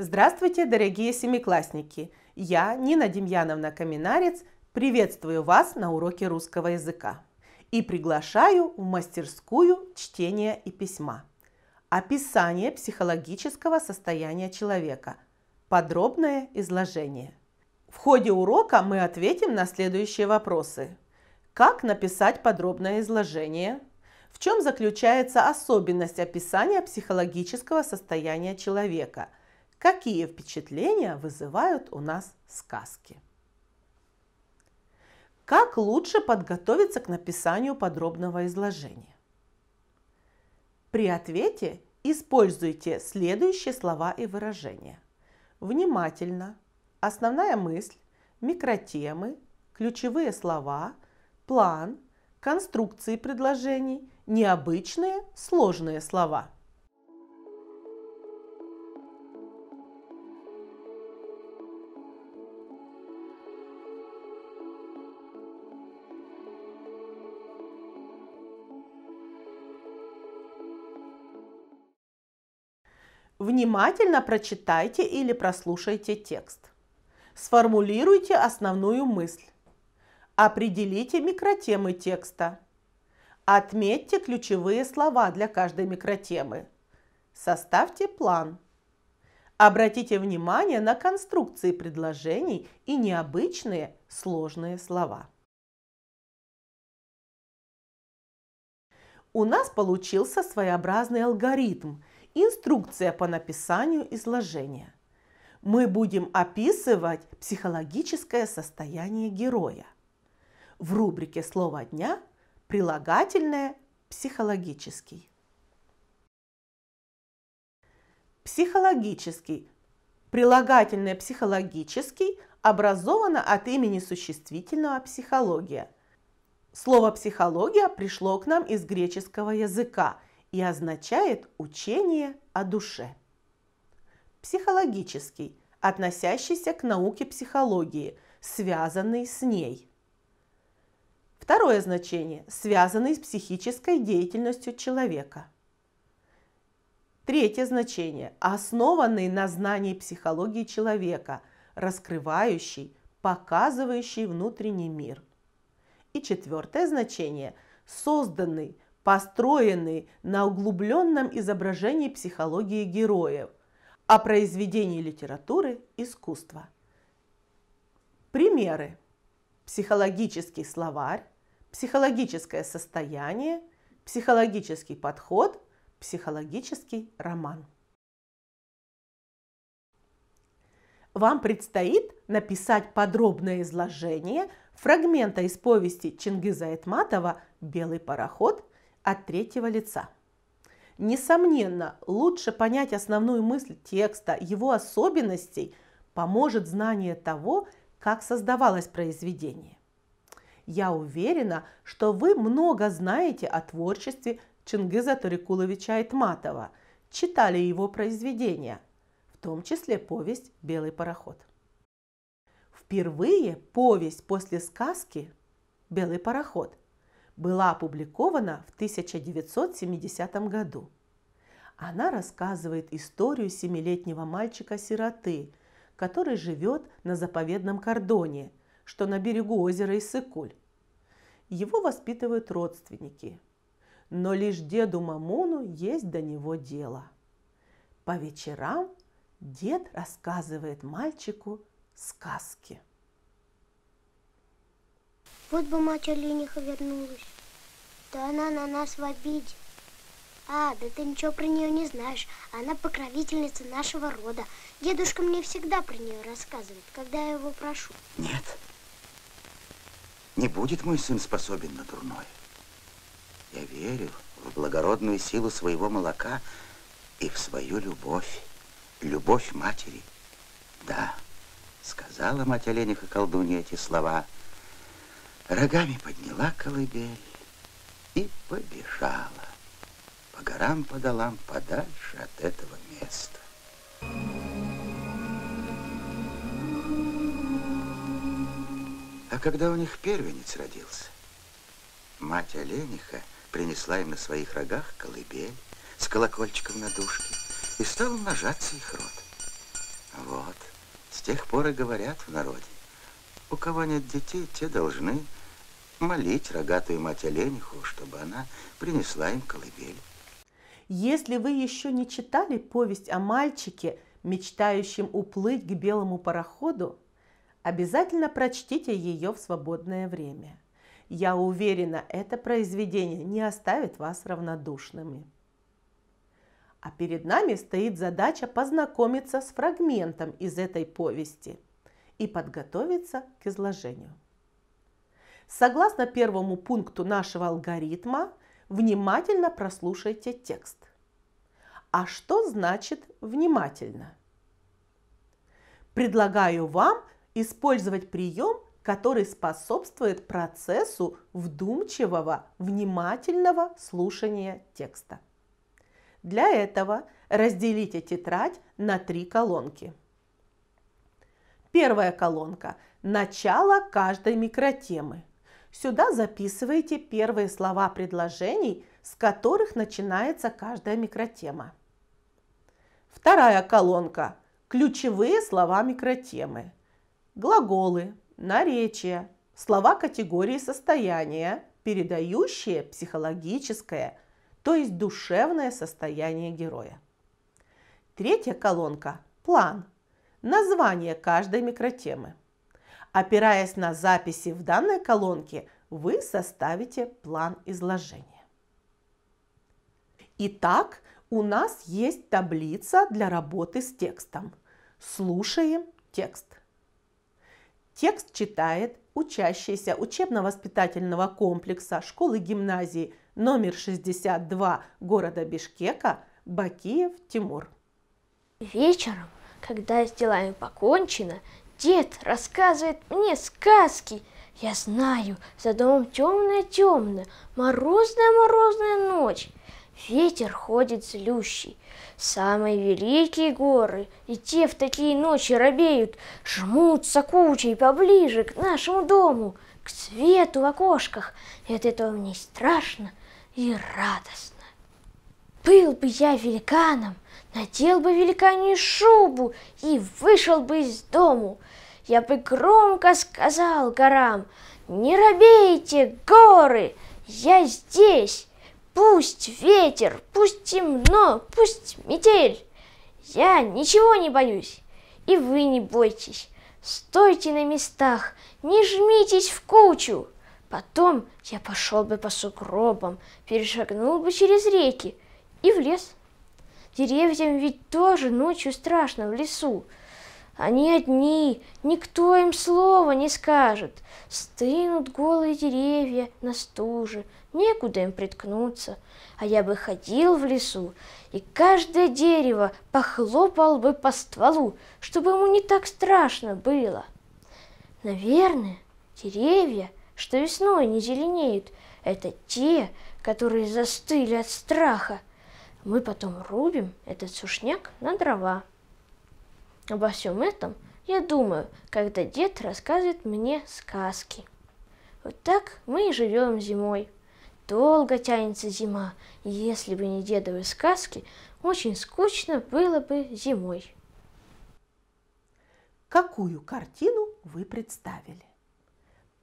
Здравствуйте, дорогие семиклассники! Я, Нина Демьяновна Каминарец, приветствую вас на уроке русского языка и приглашаю в мастерскую чтения и письма. Описание психологического состояния человека. Подробное изложение. В ходе урока мы ответим на следующие вопросы. Как написать подробное изложение? В чем заключается особенность описания психологического состояния человека – Какие впечатления вызывают у нас сказки? Как лучше подготовиться к написанию подробного изложения? При ответе используйте следующие слова и выражения. Внимательно, основная мысль, микротемы, ключевые слова, план, конструкции предложений, необычные сложные слова – Внимательно прочитайте или прослушайте текст. Сформулируйте основную мысль. Определите микротемы текста. Отметьте ключевые слова для каждой микротемы. Составьте план. Обратите внимание на конструкции предложений и необычные сложные слова. У нас получился своеобразный алгоритм – Инструкция по написанию изложения. Мы будем описывать психологическое состояние героя. В рубрике «Слово дня» прилагательное «психологический». Психологический. Прилагательное «психологический» образовано от имени существительного «психология». Слово «психология» пришло к нам из греческого языка – и означает учение о душе. Психологический, относящийся к науке психологии, связанный с ней. Второе значение – связанный с психической деятельностью человека. Третье значение – основанный на знании психологии человека, раскрывающий, показывающий внутренний мир. И четвертое значение – созданный построенный на углубленном изображении психологии героев, о произведение литературы – искусства. Примеры. Психологический словарь, психологическое состояние, психологический подход, психологический роман. Вам предстоит написать подробное изложение фрагмента из повести Чингиза Этматова «Белый пароход» от третьего лица. Несомненно, лучше понять основную мысль текста, его особенностей поможет знание того, как создавалось произведение. Я уверена, что вы много знаете о творчестве Чингиза Турикуловича Айтматова, читали его произведения, в том числе повесть «Белый пароход». Впервые повесть после сказки «Белый пароход» была опубликована в 1970 году. Она рассказывает историю семилетнего мальчика-сироты, который живет на заповедном кордоне, что на берегу озера Иссыкуль. Его воспитывают родственники, но лишь деду Мамону есть до него дело. По вечерам дед рассказывает мальчику сказки. Вот бы мать олениха вернулась. Да она на нас в обиде. А, да ты ничего про нее не знаешь. Она покровительница нашего рода. Дедушка мне всегда про нее рассказывает, когда я его прошу. Нет. Не будет мой сын способен на дурное. Я верю в благородную силу своего молока и в свою любовь. Любовь матери. Да, сказала мать Олениха колдунья эти слова – Рогами подняла колыбель и побежала по горам, по долам, подальше от этого места. А когда у них первенец родился, мать олениха принесла им на своих рогах колыбель с колокольчиком на дужке и стал умножаться их рот. Вот, с тех пор и говорят в народе, у кого нет детей, те должны молить рогатую мать олениху, чтобы она принесла им колыбель. Если вы еще не читали повесть о мальчике, мечтающем уплыть к белому пароходу, обязательно прочтите ее в свободное время. Я уверена, это произведение не оставит вас равнодушными. А перед нами стоит задача познакомиться с фрагментом из этой повести и подготовиться к изложению. Согласно первому пункту нашего алгоритма, внимательно прослушайте текст. А что значит внимательно? Предлагаю вам использовать прием, который способствует процессу вдумчивого, внимательного слушания текста. Для этого разделите тетрадь на три колонки. Первая колонка – начало каждой микротемы – Сюда записываете первые слова предложений, с которых начинается каждая микротема. Вторая колонка – ключевые слова микротемы. Глаголы, наречия, слова категории состояния, передающие психологическое, то есть душевное состояние героя. Третья колонка – план, название каждой микротемы. Опираясь на записи в данной колонке, вы составите план изложения. Итак, у нас есть таблица для работы с текстом. Слушаем текст. Текст читает учащийся учебно-воспитательного комплекса школы-гимназии номер 62 города Бишкека Бакиев Тимур. Вечером, когда с делами покончено, Дед рассказывает мне сказки. Я знаю, за домом темная-темная, морозная-морозная ночь. Ветер ходит злющий. Самые великие горы, и те в такие ночи робеют, жмутся кучей поближе к нашему дому, к свету в окошках. И от этого мне страшно и радостно. Был бы я великаном, надел бы великанью шубу и вышел бы из дому, я бы громко сказал горам, «Не робейте, горы, я здесь! Пусть ветер, пусть темно, пусть метель! Я ничего не боюсь, и вы не бойтесь! Стойте на местах, не жмитесь в кучу!» Потом я пошел бы по сугробам, перешагнул бы через реки и в лес. Деревьям ведь тоже ночью страшно в лесу. Они одни, никто им слова не скажет. Стынут голые деревья на стуже, некуда им приткнуться. А я бы ходил в лесу, и каждое дерево похлопал бы по стволу, чтобы ему не так страшно было. Наверное, деревья, что весной не зеленеют, это те, которые застыли от страха. Мы потом рубим этот сушняк на дрова. Обо всем этом я думаю, когда дед рассказывает мне сказки. Вот так мы и живем зимой. Долго тянется зима, и если бы не дедовые сказки, очень скучно было бы зимой. Какую картину вы представили?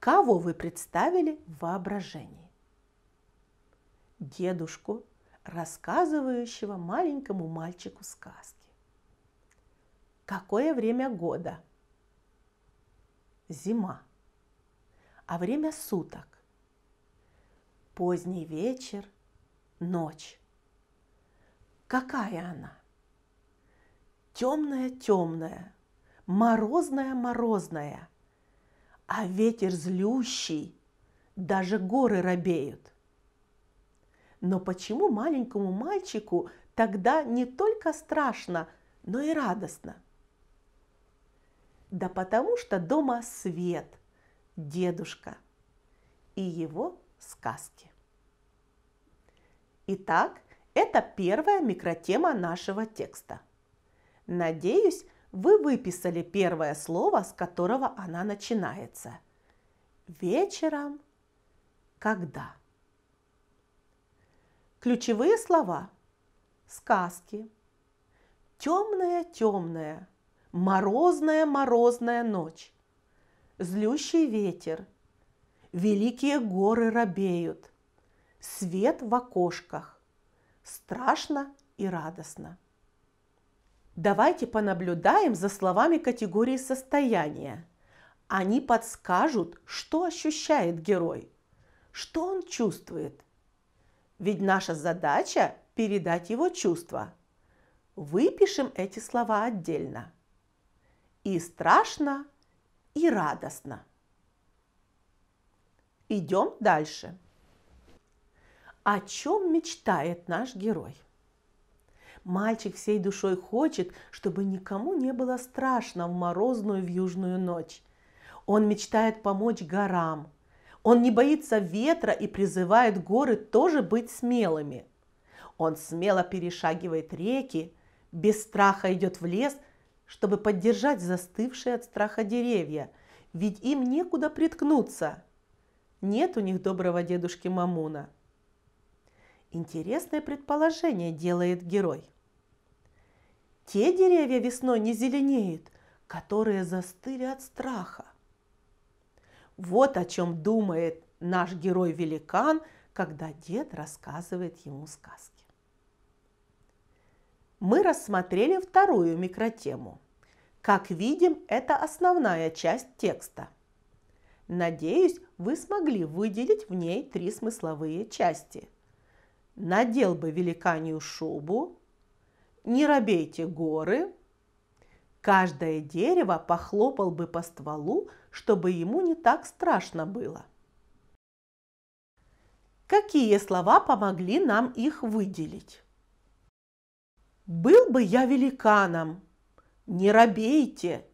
Кого вы представили в воображении? Дедушку, рассказывающего маленькому мальчику сказки. Какое время года? Зима. А время суток? Поздний вечер, ночь. Какая она? Темная-темная, морозная-морозная, а ветер злющий, даже горы робеют. Но почему маленькому мальчику тогда не только страшно, но и радостно? Да потому что дома свет, дедушка и его сказки. Итак, это первая микротема нашего текста. Надеюсь, вы выписали первое слово, с которого она начинается. Вечером когда? Ключевые слова. Сказки. Темное-темное морозная морозная ночь, злющий ветер, великие горы робеют, свет в окошках, страшно и радостно. Давайте понаблюдаем за словами категории состояния. Они подскажут, что ощущает герой, что он чувствует. Ведь наша задача – передать его чувства. Выпишем эти слова отдельно – и страшно, и радостно. Идем дальше. О чем мечтает наш герой? Мальчик всей душой хочет, чтобы никому не было страшно в морозную в южную ночь. Он мечтает помочь горам. Он не боится ветра и призывает горы тоже быть смелыми. Он смело перешагивает реки, без страха идет в лес чтобы поддержать застывшие от страха деревья, ведь им некуда приткнуться. Нет у них доброго дедушки Мамуна. Интересное предположение делает герой. Те деревья весной не зеленеют, которые застыли от страха. Вот о чем думает наш герой-великан, когда дед рассказывает ему сказки мы рассмотрели вторую микротему. Как видим, это основная часть текста. Надеюсь, вы смогли выделить в ней три смысловые части. Надел бы великанью шубу, не робейте горы, каждое дерево похлопал бы по стволу, чтобы ему не так страшно было. Какие слова помогли нам их выделить? Был бы я великаном, не робейте,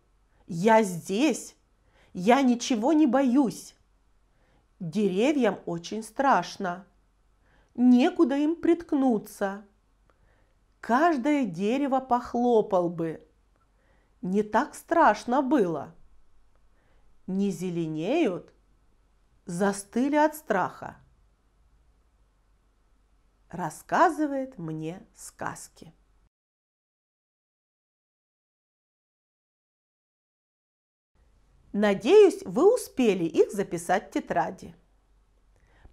я здесь, я ничего не боюсь. Деревьям очень страшно, некуда им приткнуться. Каждое дерево похлопал бы, не так страшно было. Не зеленеют, застыли от страха. Рассказывает мне сказки. Надеюсь, вы успели их записать в тетради.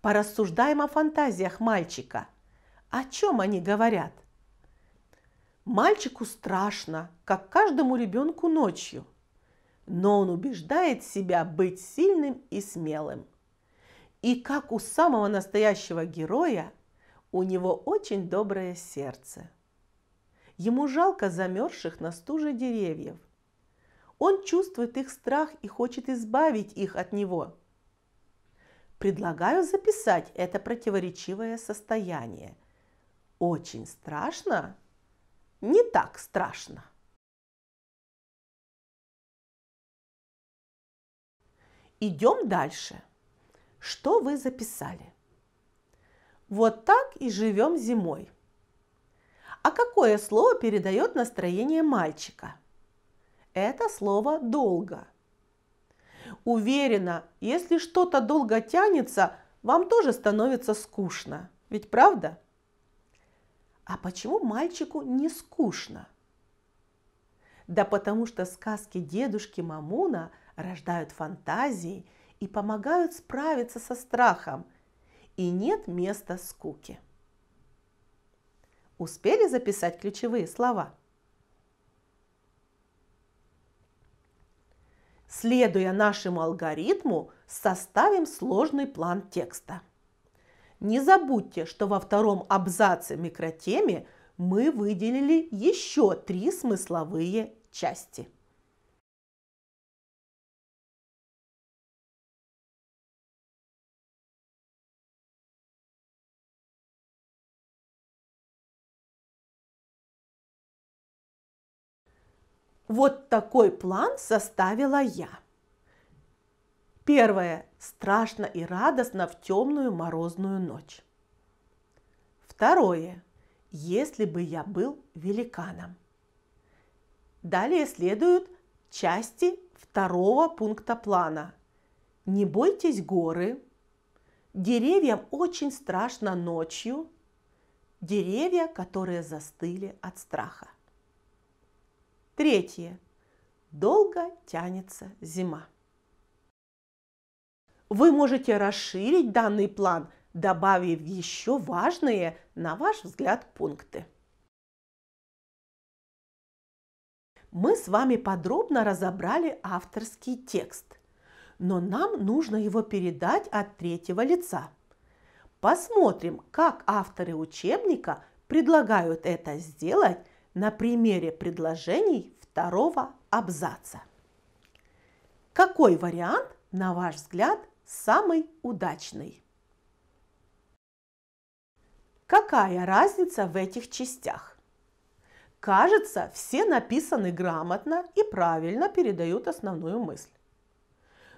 Порассуждаем о фантазиях мальчика. О чем они говорят? Мальчику страшно, как каждому ребенку ночью, но он убеждает себя быть сильным и смелым. И как у самого настоящего героя, у него очень доброе сердце. Ему жалко замерзших на стуже деревьев, он чувствует их страх и хочет избавить их от него. Предлагаю записать это противоречивое состояние. Очень страшно? Не так страшно. Идем дальше. Что вы записали? Вот так и живем зимой. А какое слово передает настроение мальчика? Это слово «долго». Уверена, если что-то долго тянется, вам тоже становится скучно. Ведь правда? А почему мальчику не скучно? Да потому что сказки дедушки Мамуна рождают фантазии и помогают справиться со страхом, и нет места скуки. Успели записать ключевые слова – Следуя нашему алгоритму, составим сложный план текста. Не забудьте, что во втором абзаце микротеме мы выделили еще три смысловые части. Вот такой план составила я. Первое. Страшно и радостно в темную морозную ночь. Второе. Если бы я был великаном. Далее следуют части второго пункта плана. Не бойтесь горы. Деревьям очень страшно ночью. Деревья, которые застыли от страха. Третье. Долго тянется зима. Вы можете расширить данный план, добавив еще важные, на ваш взгляд, пункты. Мы с вами подробно разобрали авторский текст, но нам нужно его передать от третьего лица. Посмотрим, как авторы учебника предлагают это сделать на примере предложений второго абзаца. Какой вариант, на ваш взгляд, самый удачный? Какая разница в этих частях? Кажется, все написаны грамотно и правильно передают основную мысль.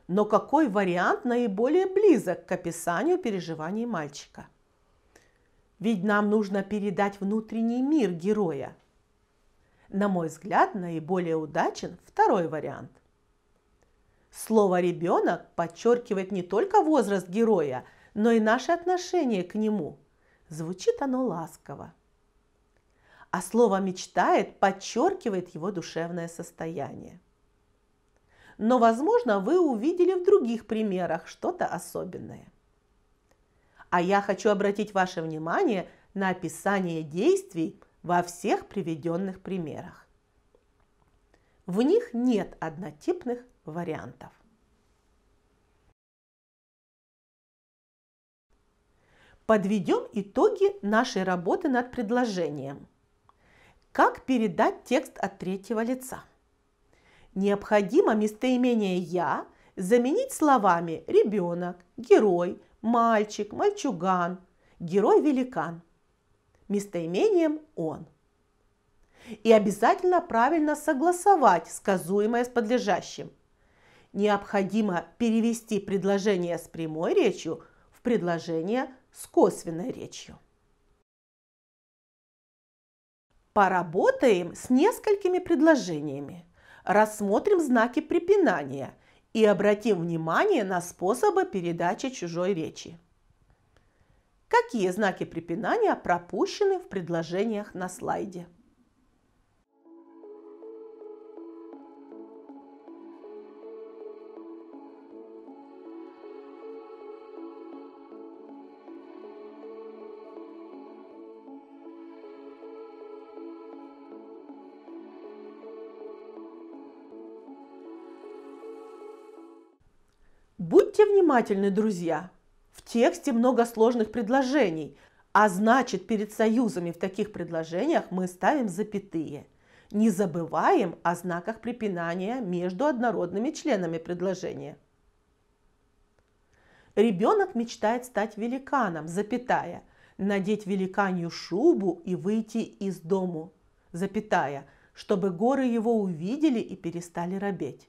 Но какой вариант наиболее близок к описанию переживаний мальчика? Ведь нам нужно передать внутренний мир героя, на мой взгляд, наиболее удачен второй вариант. Слово «ребенок» подчеркивает не только возраст героя, но и наше отношение к нему. Звучит оно ласково. А слово «мечтает» подчеркивает его душевное состояние. Но, возможно, вы увидели в других примерах что-то особенное. А я хочу обратить ваше внимание на описание действий – во всех приведенных примерах. В них нет однотипных вариантов. Подведем итоги нашей работы над предложением. Как передать текст от третьего лица? Необходимо местоимение «я» заменить словами «ребенок», «герой», «мальчик», «мальчуган», «герой-великан» местоимением «он». И обязательно правильно согласовать сказуемое с подлежащим. Необходимо перевести предложение с прямой речью в предложение с косвенной речью. Поработаем с несколькими предложениями. Рассмотрим знаки препинания и обратим внимание на способы передачи чужой речи. Какие знаки препинания пропущены в предложениях на слайде? Будьте внимательны, друзья! тексте много сложных предложений, а значит перед союзами в таких предложениях мы ставим запятые. Не забываем о знаках препинания между однородными членами предложения. Ребенок мечтает стать великаном, запятая, надеть великанью шубу и выйти из дому, запятая, чтобы горы его увидели и перестали робеть.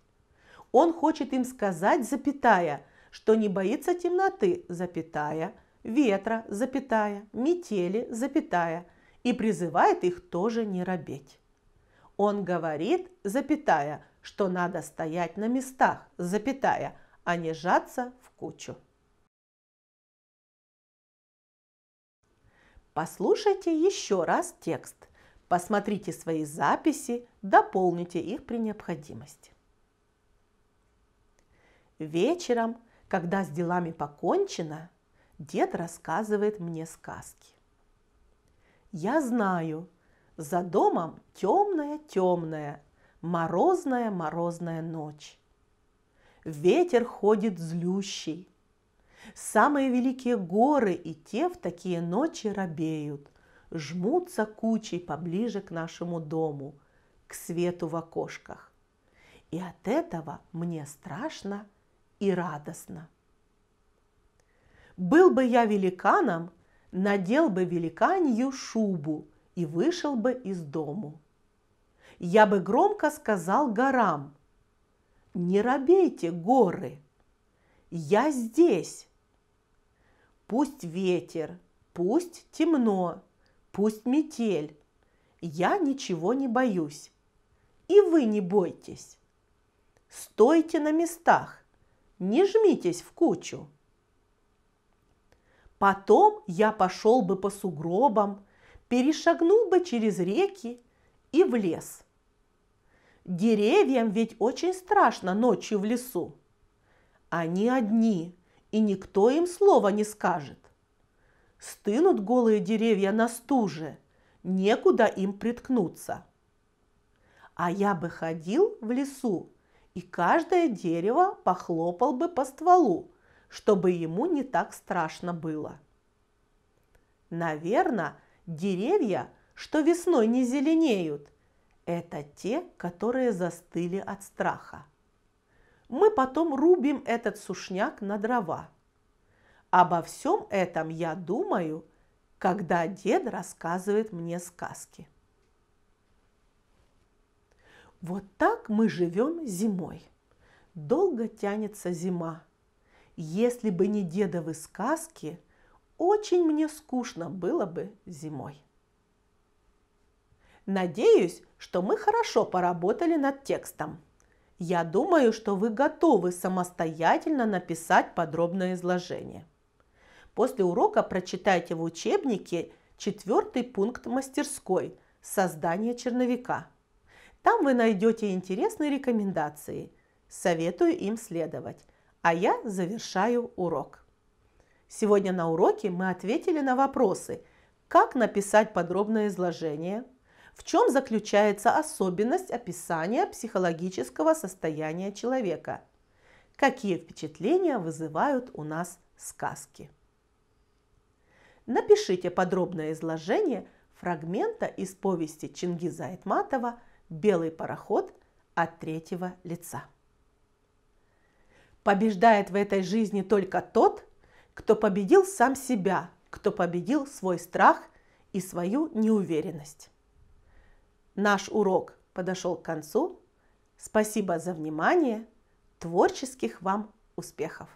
Он хочет им сказать, запятая – что не боится темноты, запятая, ветра, запятая, метели, запятая, и призывает их тоже не робеть. Он говорит, запятая, что надо стоять на местах, запятая, а не сжаться в кучу. Послушайте еще раз текст. Посмотрите свои записи, дополните их при необходимости. Вечером – когда с делами покончено, дед рассказывает мне сказки. Я знаю, за домом темная-темная, морозная-морозная ночь. Ветер ходит злющий. Самые великие горы и те в такие ночи робеют, жмутся кучей поближе к нашему дому, к свету в окошках. И от этого мне страшно – и радостно. Был бы я великаном, надел бы великанью шубу и вышел бы из дому. Я бы громко сказал горам, «Не робейте, горы! Я здесь!» Пусть ветер, пусть темно, пусть метель, я ничего не боюсь. И вы не бойтесь. Стойте на местах, не жмитесь в кучу. Потом я пошел бы по сугробам, перешагнул бы через реки и в лес. Деревьям ведь очень страшно ночью в лесу. Они одни, и никто им слова не скажет. Стынут голые деревья на стуже, некуда им приткнуться. А я бы ходил в лесу и каждое дерево похлопал бы по стволу, чтобы ему не так страшно было. Наверное, деревья, что весной не зеленеют, это те, которые застыли от страха. Мы потом рубим этот сушняк на дрова. Обо всем этом я думаю, когда дед рассказывает мне сказки. Вот так мы живем зимой. Долго тянется зима. Если бы не дедовы сказки, очень мне скучно было бы зимой. Надеюсь, что мы хорошо поработали над текстом. Я думаю, что вы готовы самостоятельно написать подробное изложение. После урока прочитайте в учебнике четвертый пункт мастерской «Создание черновика». Там вы найдете интересные рекомендации. Советую им следовать. А я завершаю урок. Сегодня на уроке мы ответили на вопросы, как написать подробное изложение, в чем заключается особенность описания психологического состояния человека, какие впечатления вызывают у нас сказки. Напишите подробное изложение фрагмента из повести Чингиза Айтматова – белый пароход от третьего лица. Побеждает в этой жизни только тот, кто победил сам себя, кто победил свой страх и свою неуверенность. Наш урок подошел к концу. Спасибо за внимание. Творческих вам успехов!